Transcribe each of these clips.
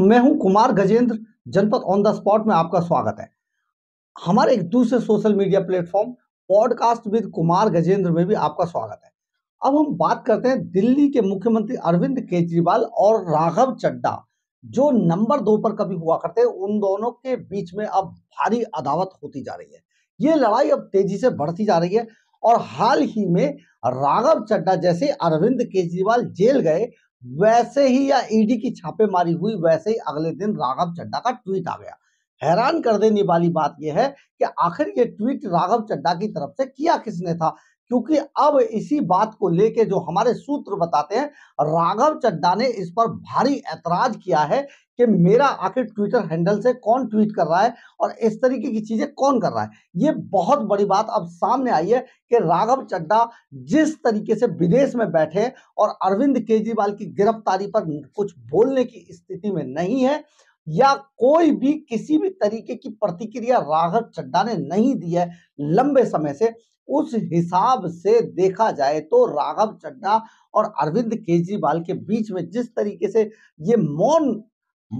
मैं हूं कुमार गजेंद्र जनपद ऑन द स्पॉट में आपका स्वागत है हमारे एक दूसरे social media platform podcast with Kumar Gajendra में भी आपका स्वागत है अब हम बात करते हैं दिल्ली के मुख्यमंत्री अरविंद केजरीवाल और राघव चड्डा जो नंबर दो पर कभी हुआ करते उन दोनों के बीच में अब भारी अदावत होती जा रही है ये लड़ाई अब तेजी से बढ़ती जा रही है और हाल ही में राघव चड्डा जैसे अरविंद केजरीवाल जेल गए वैसे ही या ईडी e की छापेमारी हुई वैसे ही अगले दिन राघव चड्डा का ट्वीट आ गया हैरान कर देने वाली बात यह है कि आखिर यह ट्वीट राघव चड्डा की तरफ से किया किसने था क्योंकि अब इसी बात को लेके जो हमारे सूत्र बताते हैं राघव चड्डा ने इस पर भारी ऐतराज किया है कि मेरा आखिर ट्विटर हैंडल से कौन ट्वीट कर रहा है और इस तरीके की चीज़ें कौन कर रहा है ये बहुत बड़ी बात अब सामने आई है कि राघव चड्डा जिस तरीके से विदेश में बैठे और अरविंद केजरीवाल की गिरफ्तारी पर कुछ बोलने की स्थिति में नहीं है या कोई भी किसी भी तरीके की प्रतिक्रिया राघव चड्डा ने नहीं दी है लंबे समय से उस हिसाब से देखा जाए तो राघव चड्डा और अरविंद केजरीवाल के बीच में जिस तरीके से ये मौन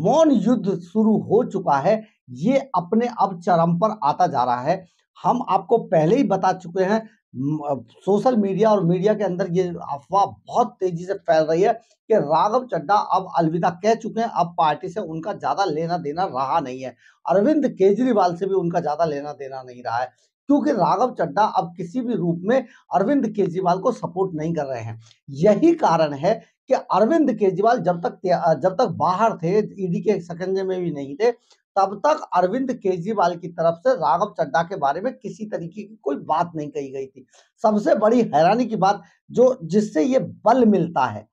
मौन युद्ध शुरू हो चुका है ये अपने अब चरम पर आता जा रहा है हम आपको पहले ही बता चुके हैं सोशल मीडिया और मीडिया के अंदर ये अफवाह बहुत तेजी से फैल रही है कि राघव चड्डा अब अलविदा कह चुके हैं अब पार्टी से उनका ज़्यादा लेना देना रहा नहीं है अरविंद केजरीवाल से भी उनका ज़्यादा लेना देना नहीं रहा है क्योंकि राघव चड्डा अब किसी भी रूप में अरविंद केजरीवाल को सपोर्ट नहीं कर रहे हैं यही कारण है कि अरविंद केजरीवाल जब तक जब तक बाहर थे ईडी के सकंजे में भी नहीं थे तब तक अरविंद केजरीवाल की तरफ से राघव चड्डा के बारे में किसी तरीके की कोई बात नहीं कही गई थी सबसे बड़ी हैरानी की बात जो जिससे ये बल मिलता है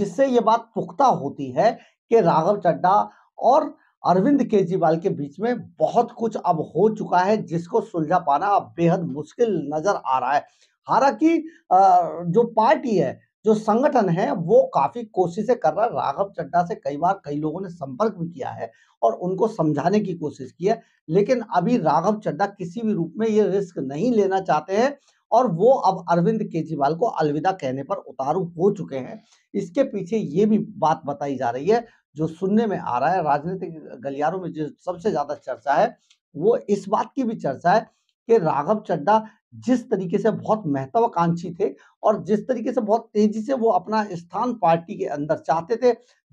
जिससे ये बात पुख्ता होती है कि राघव चड्डा और अरविंद केजरीवाल के बीच में बहुत कुछ अब हो चुका है जिसको सुलझा पाना अब बेहद मुश्किल नजर आ रहा है हालांकि जो पार्टी है जो संगठन है वो काफी कोशिशें कर रहा है राघव चड्डा से कई बार कई लोगों ने संपर्क भी किया है और उनको समझाने की कोशिश की है लेकिन अभी राघव चड्डा किसी भी रूप में ये रिस्क नहीं लेना चाहते हैं और वो अब अरविंद केजरीवाल को अलविदा कहने पर उतारू हो चुके हैं इसके पीछे ये भी बात बताई जा रही है जो सुनने में आ रहा है राजनीतिक गलियारों में जो सबसे ज्यादा चर्चा है वो इस बात की भी चर्चा है कि राघव चड्डा जिस तरीके से बहुत महत्वाकांक्षी थे और जिस तरीके से बहुत तेजी से वो अपना स्थान पार्टी के अंदर चाहते थे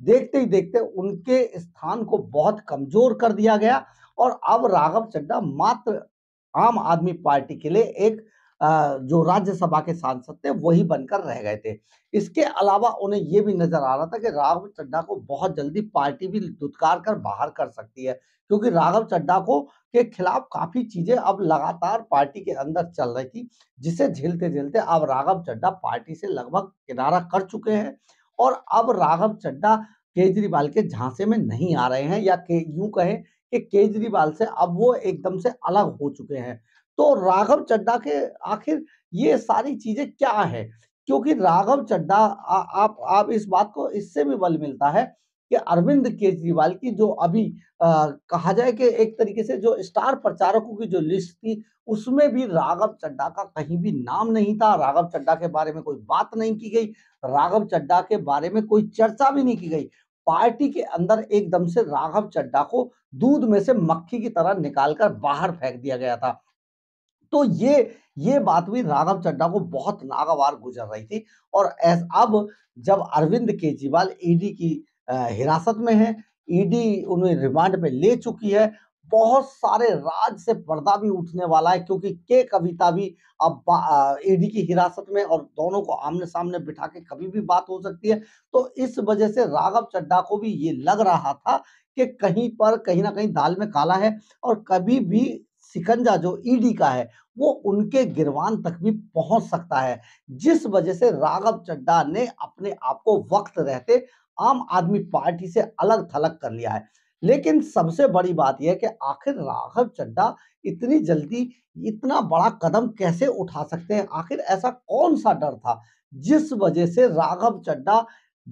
देखते ही देखते उनके स्थान को बहुत कमजोर कर दिया गया और अब राघव चड्डा मात्र आम आदमी पार्टी के लिए एक जो राज्यसभा के सांसद थे वही बनकर रह गए थे इसके अलावा उन्हें यह भी नजर आ रहा था कि राघव चड्डा को बहुत जल्दी पार्टी भी दुत्कार कर बाहर कर सकती है क्योंकि राघव चड्डा को के खिलाफ काफी चीजें अब लगातार पार्टी के अंदर चल रही थी जिसे झेलते झेलते अब राघव चड्डा पार्टी से लगभग किनारा कर चुके हैं और अब राघव चड्डा केजरीवाल के झांसे में नहीं आ रहे हैं या के यूं कहें कि केजरीवाल से अब वो एकदम से अलग हो चुके हैं तो राघव चड्डा के आखिर ये सारी चीजें क्या है क्योंकि राघव चड्डा आप आप इस बात को इससे भी बल मिलता है कि अरविंद केजरीवाल की जो अभी आ, कहा जाए कि एक तरीके से जो स्टार प्रचारकों की जो लिस्ट थी उसमें भी राघव चड्डा का कहीं भी नाम नहीं था राघव चड्डा के बारे में कोई बात नहीं की गई राघव चड्डा के बारे में कोई चर्चा भी नहीं की गई पार्टी के अंदर एकदम से राघव चड्डा को दूध में से मक्खी की तरह निकालकर बाहर फेंक दिया गया था तो ये ये बात भी राघव चड्डा को बहुत नागवार गुजर रही थी और अब जब अरविंद केजरीवाल ईडी की हिरासत में है ईडी उन्हें रिमांड पे ले चुकी है बहुत सारे राज से पर्दा भी उठने वाला है क्योंकि के कविता भी अब ईडी की हिरासत में और दोनों को आमने सामने बिठा के कभी भी बात हो सकती है तो इस वजह से राघव चड्डा को भी ये लग रहा था कि कहीं पर कहीं ना कहीं दाल में काला है और कभी भी सिकंजा जो ईडी का है वो उनके गिरवान तक भी पहुंच सकता है जिस वजह से राघव चड्डा ने अपने आप को वक्त रहते आम आदमी पार्टी से अलग थलग कर लिया है लेकिन सबसे बड़ी बात यह कि आखिर राघव चड्डा इतनी जल्दी इतना बड़ा कदम कैसे उठा सकते हैं आखिर ऐसा कौन सा डर था जिस वजह से राघव चड्डा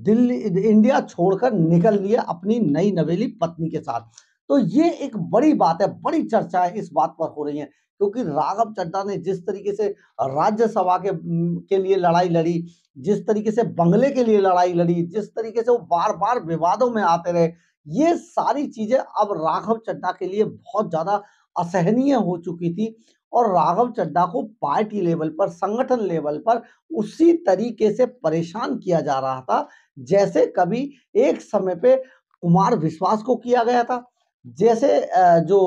दिल्ली इंडिया छोड़कर निकल लिया अपनी नई नवेली पत्नी के साथ तो ये एक बड़ी बात है बड़ी चर्चा है इस बात पर हो रही है क्योंकि राघव चड्डा ने जिस तरीके से राज्यसभा के के लिए लड़ाई लड़ी जिस तरीके से बंगले के लिए लड़ाई लड़ी जिस तरीके से वो बार बार विवादों में आते रहे ये सारी चीजें अब राघव चड्डा के लिए बहुत ज्यादा असहनीय हो चुकी थी और राघव चड्डा को पार्टी लेवल पर संगठन लेवल पर उसी तरीके से परेशान किया जा रहा था जैसे कभी एक समय पे कुमार विश्वास को किया गया था जैसे जो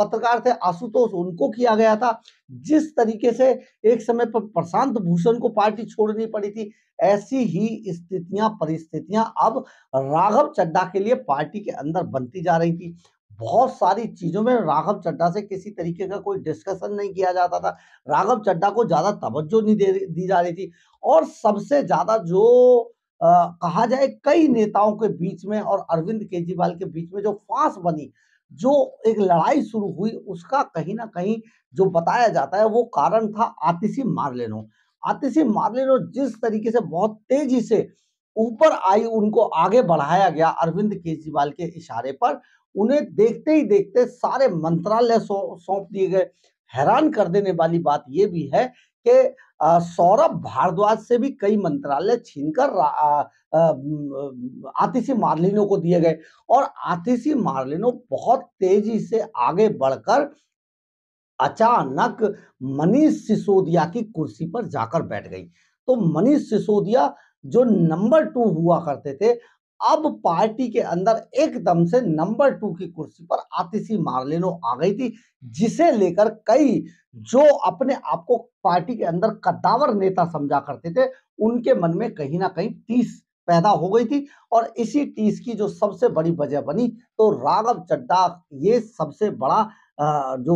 पत्रकार थे आशुतोष उनको किया गया था जिस तरीके से एक समय पर प्रशांत भूषण को पार्टी छोड़नी पड़ी थी ऐसी ही स्थितियां परिस्थितियां अब राघव चड्डा के लिए पार्टी के अंदर बनती जा रही थी बहुत सारी चीज़ों में राघव चड्डा से किसी तरीके का कोई डिस्कशन नहीं किया जाता था राघव चड्डा को ज़्यादा तवज्जो नहीं दे दी जा रही थी और सबसे ज़्यादा जो कहा जाए कई नेताओं के बीच में और अरविंद केजरीवाल के बीच में जो फांस बनी जो एक लड़ाई शुरू हुई उसका कहीं ना कहीं जो बताया जाता है वो कारण था आतिशी मार्लेनो आतिशी मार्लेनो जिस तरीके से बहुत तेजी से ऊपर आई उनको आगे बढ़ाया गया अरविंद केजरीवाल के इशारे पर उन्हें देखते ही देखते सारे मंत्रालय सौंप दिए गए हैरान कर देने वाली बात यह भी है कि सौरभ भारद्वाज से भी कई मंत्रालय छीनकर आतिशी मार्लिनो को दिए गए और आतिशी मार्लिनो बहुत तेजी से आगे बढ़कर अचानक मनीष सिसोदिया की कुर्सी पर जाकर बैठ गई तो मनीष सिसोदिया जो नंबर टू हुआ करते थे अब पार्टी के अंदर एकदम से नंबर टू की कुर्सी पर आतिशी मार्लिनो आ गई थी जिसे लेकर कई जो अपने आप को पार्टी के अंदर कद्दावर नेता समझा करते थे उनके मन में कहीं ना कहीं तीस पैदा हो गई थी और इसी टीस की जो सबसे बड़ी वजह बनी तो राघव चड्डा ये सबसे बड़ा जो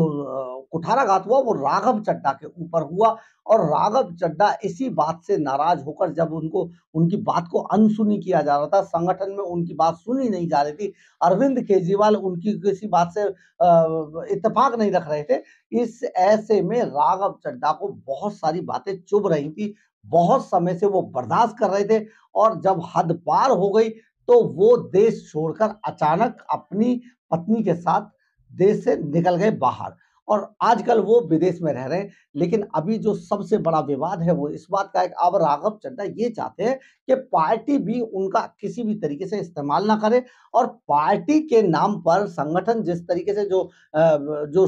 कुठाराघात हुआ वो राघव चड्डा के ऊपर हुआ और राघव चड्डा इसी बात से नाराज होकर जब उनको उनकी बात को अनसुनी किया जा रहा था संगठन में उनकी बात सुनी नहीं जा रही थी अरविंद केजरीवाल उनकी किसी बात से इतफाक नहीं रख रहे थे इस ऐसे में राघव चड्डा को बहुत सारी बातें चुभ रही थी बहुत समय से वो बर्दाश्त कर रहे थे और जब हद पार हो गई तो वो देश छोड़कर अचानक अपनी पत्नी के साथ देश से निकल गए बाहर और आजकल वो विदेश में रह रहे हैं लेकिन अभी जो सबसे बड़ा विवाद है वो इस बात का एक अब राघव चड्डा ये चाहते हैं कि पार्टी भी उनका किसी भी तरीके से इस्तेमाल ना करे और पार्टी के नाम पर संगठन जिस तरीके से जो जो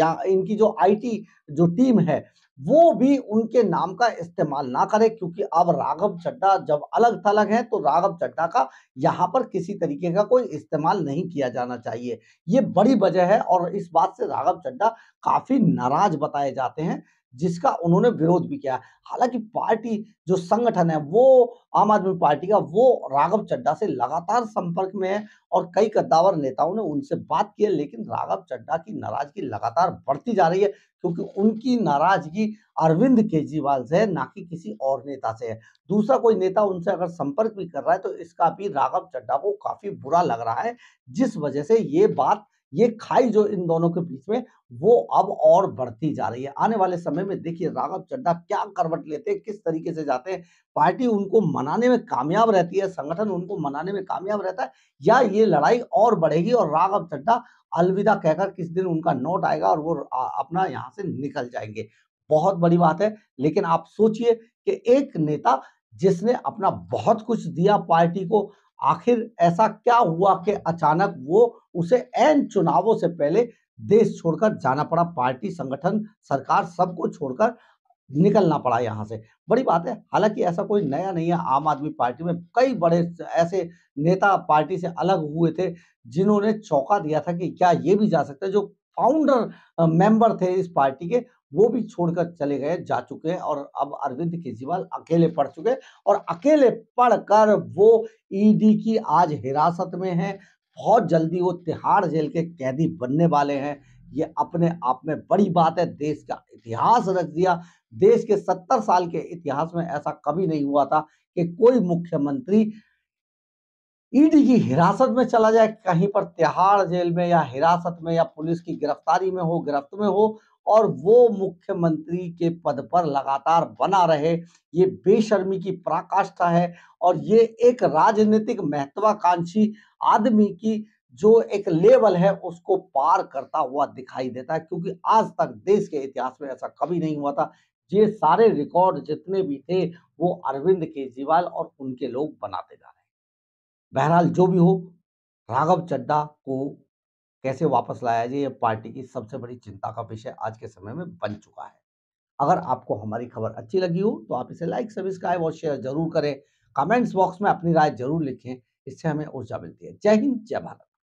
या इनकी जो आईटी जो टीम है वो भी उनके नाम का इस्तेमाल ना करें क्योंकि अब राघव चड्डा जब अलग थलग है तो राघव चड्डा का यहाँ पर किसी तरीके का कोई इस्तेमाल नहीं किया जाना चाहिए ये बड़ी वजह है और इस बात से राघव चड्डा काफ़ी नाराज बताए जाते हैं जिसका उन्होंने विरोध भी किया हालांकि पार्टी जो संगठन है वो आम आदमी पार्टी का वो राघव चड्डा से लगातार संपर्क में है और कई कद्दावर नेताओं ने उनसे बात की है लेकिन राघव चड्डा की नाराजगी लगातार बढ़ती जा रही है क्योंकि उनकी नाराजगी अरविंद केजरीवाल से है ना कि किसी और नेता से है दूसरा कोई नेता उनसे अगर संपर्क भी कर रहा है तो इसका भी राघव चड्डा को काफी बुरा लग रहा है जिस वजह से ये बात ये खाई जो इन दोनों के बीच में वो अब और बढ़ती जा रही है आने वाले समय में देखिए राघव चड्डा क्या करवट लेते हैं किस तरीके से जाते हैं पार्टी उनको मनाने में कामयाब रहती है संगठन उनको मनाने में कामयाब रहता है या ये लड़ाई और बढ़ेगी और राघव चड्डा अलविदा कहकर किस दिन उनका नोट आएगा और वो अपना यहाँ से निकल जाएंगे बहुत बड़ी बात है लेकिन आप सोचिए कि एक नेता जिसने अपना बहुत कुछ दिया पार्टी को आखिर ऐसा क्या हुआ कि अचानक वो उसे एन चुनावों से पहले देश छोड़कर जाना पड़ा पार्टी संगठन सरकार सबको छोड़कर निकलना पड़ा यहाँ से बड़ी बात है हालांकि ऐसा कोई नया नहीं है आम आदमी पार्टी में कई बड़े ऐसे नेता पार्टी से अलग हुए थे जिन्होंने चौका दिया था कि क्या ये भी जा सकता है जो फाउंडर मेंबर थे इस पार्टी के वो भी छोड़कर चले गए जा चुके हैं और अब अरविंद केजरीवाल अकेले पड़ चुके हैं और अकेले पढ़कर वो ईडी e की आज हिरासत में है बहुत जल्दी वो तिहाड़ जेल के कैदी बनने वाले हैं ये अपने आप में बड़ी बात है देश का इतिहास रच दिया देश के सत्तर साल के इतिहास में ऐसा कभी नहीं हुआ था कि कोई मुख्यमंत्री ईडी e की हिरासत में चला जाए कहीं पर तिहाड़ जेल में या हिरासत में या पुलिस की गिरफ्तारी में हो गिरफ्त में हो और वो मुख्यमंत्री के पद पर लगातार बना रहे ये बेशर्मी की पराकाष्ठा है और ये एक राजनीतिक महत्वाकांक्षी आदमी की जो एक लेवल है उसको पार करता हुआ दिखाई देता है क्योंकि आज तक देश के इतिहास में ऐसा कभी नहीं हुआ था ये सारे रिकॉर्ड जितने भी थे वो अरविंद केजरीवाल और उनके लोग बनाते जा रहे हैं बहरहाल जो भी हो राघव चड्डा को कैसे वापस लाया जाए ये पार्टी की सबसे बड़ी चिंता का विषय आज के समय में बन चुका है अगर आपको हमारी खबर अच्छी लगी हो तो आप इसे लाइक सब्सक्राइब और शेयर जरूर करें कमेंट्स बॉक्स में अपनी राय जरूर लिखें इससे हमें ऊर्जा मिलती है जय हिंद जय भारत